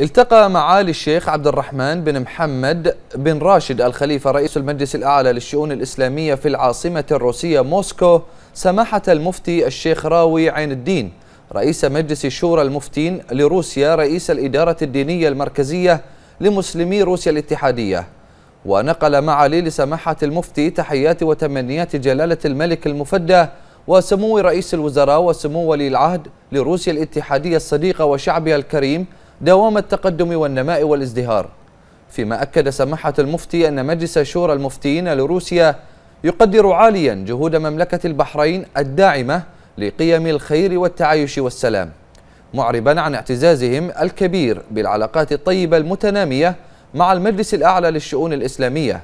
التقى معالي الشيخ عبد الرحمن بن محمد بن راشد الخليفة رئيس المجلس الأعلى للشؤون الإسلامية في العاصمة الروسية موسكو سماحة المفتي الشيخ راوي عين الدين رئيس مجلس شورى المفتين لروسيا رئيس الإدارة الدينية المركزية لمسلمي روسيا الاتحادية ونقل معالي لسماحة المفتي تحيات وتمنيات جلالة الملك المفدى وسمو رئيس الوزراء وسمو ولي العهد لروسيا الاتحادية الصديقة وشعبها الكريم دوام التقدم والنماء والازدهار فيما أكد سماحة المفتي أن مجلس شورى المفتيين لروسيا يقدر عاليا جهود مملكة البحرين الداعمة لقيم الخير والتعايش والسلام معربا عن اعتزازهم الكبير بالعلاقات الطيبة المتنامية مع المجلس الأعلى للشؤون الإسلامية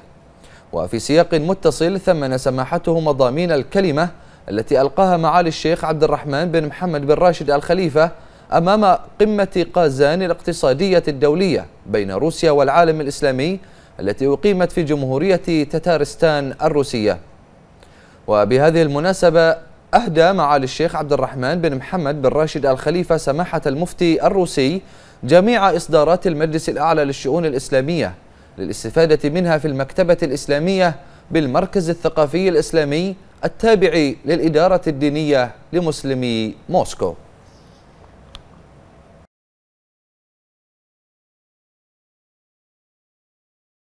وفي سياق متصل ثمن سماحته مضامين الكلمة التي ألقاها معالي الشيخ عبد الرحمن بن محمد بن راشد الخليفة أمام قمة قازان الاقتصادية الدولية بين روسيا والعالم الإسلامي التي أقيمت في جمهورية تتارستان الروسية وبهذه المناسبة أهدى معالي الشيخ عبد الرحمن بن محمد بن راشد الخليفة سماحة المفتي الروسي جميع إصدارات المجلس الأعلى للشؤون الإسلامية للاستفادة منها في المكتبة الإسلامية بالمركز الثقافي الإسلامي التابع للإدارة الدينية لمسلمي موسكو